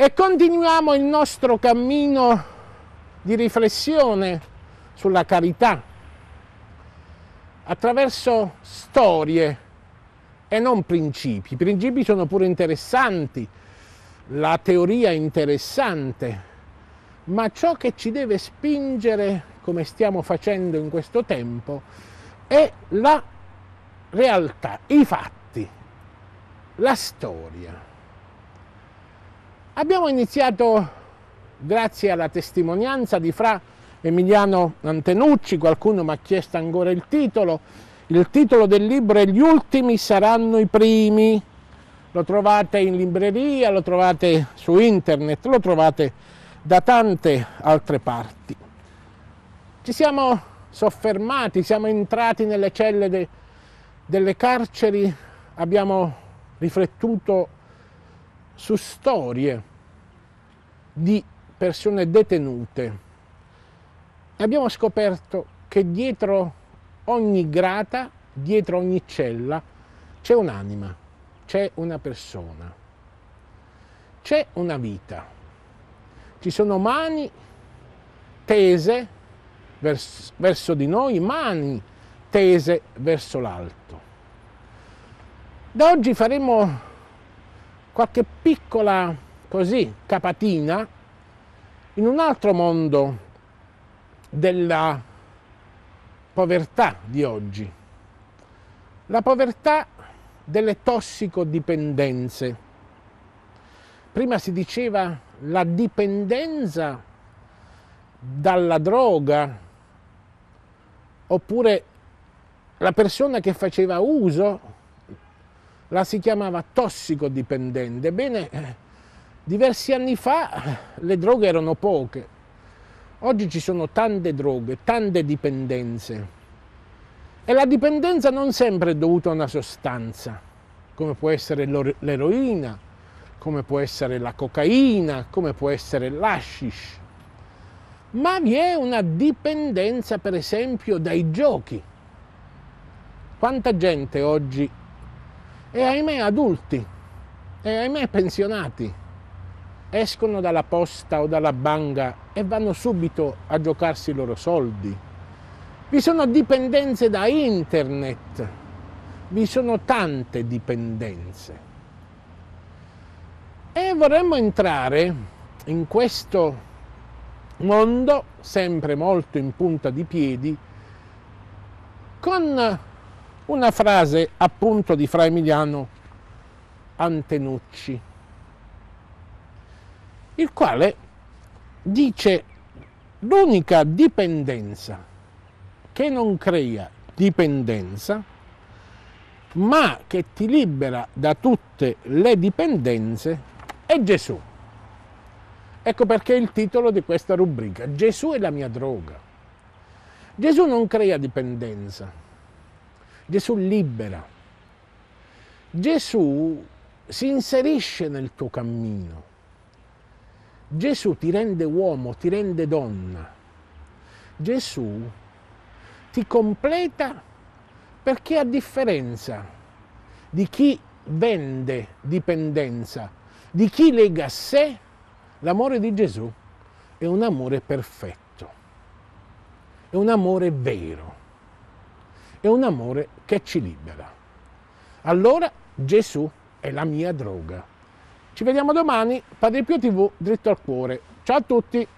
E continuiamo il nostro cammino di riflessione sulla carità attraverso storie e non principi. I principi sono pure interessanti, la teoria è interessante, ma ciò che ci deve spingere, come stiamo facendo in questo tempo, è la realtà, i fatti, la storia. Abbiamo iniziato grazie alla testimonianza di Fra Emiliano Antenucci, qualcuno mi ha chiesto ancora il titolo, il titolo del libro è Gli ultimi saranno i primi, lo trovate in libreria, lo trovate su internet, lo trovate da tante altre parti. Ci siamo soffermati, siamo entrati nelle celle de, delle carceri, abbiamo riflettuto su storie di persone detenute. Abbiamo scoperto che dietro ogni grata, dietro ogni cella, c'è un'anima, c'è una persona, c'è una vita. Ci sono mani tese verso, verso di noi, mani tese verso l'alto. Da oggi faremo qualche piccola così, capatina, in un altro mondo della povertà di oggi, la povertà delle tossicodipendenze. Prima si diceva la dipendenza dalla droga, oppure la persona che faceva uso la si chiamava tossicodipendente. Bene, eh, Diversi anni fa le droghe erano poche, oggi ci sono tante droghe, tante dipendenze e la dipendenza non sempre è dovuta a una sostanza, come può essere l'eroina, come può essere la cocaina, come può essere l'hashish. ma vi è una dipendenza per esempio dai giochi. Quanta gente oggi, e ahimè adulti, e ahimè pensionati, escono dalla posta o dalla banca e vanno subito a giocarsi i loro soldi. Vi sono dipendenze da internet, vi sono tante dipendenze. E vorremmo entrare in questo mondo, sempre molto in punta di piedi, con una frase appunto di Fra Emiliano Antenucci il quale dice l'unica dipendenza che non crea dipendenza, ma che ti libera da tutte le dipendenze, è Gesù. Ecco perché il titolo di questa rubrica, Gesù è la mia droga. Gesù non crea dipendenza, Gesù libera. Gesù si inserisce nel tuo cammino. Gesù ti rende uomo, ti rende donna. Gesù ti completa perché a differenza di chi vende dipendenza, di chi lega a sé, l'amore di Gesù è un amore perfetto, è un amore vero, è un amore che ci libera. Allora Gesù è la mia droga. Ci vediamo domani, Padre Pio TV, dritto al cuore. Ciao a tutti!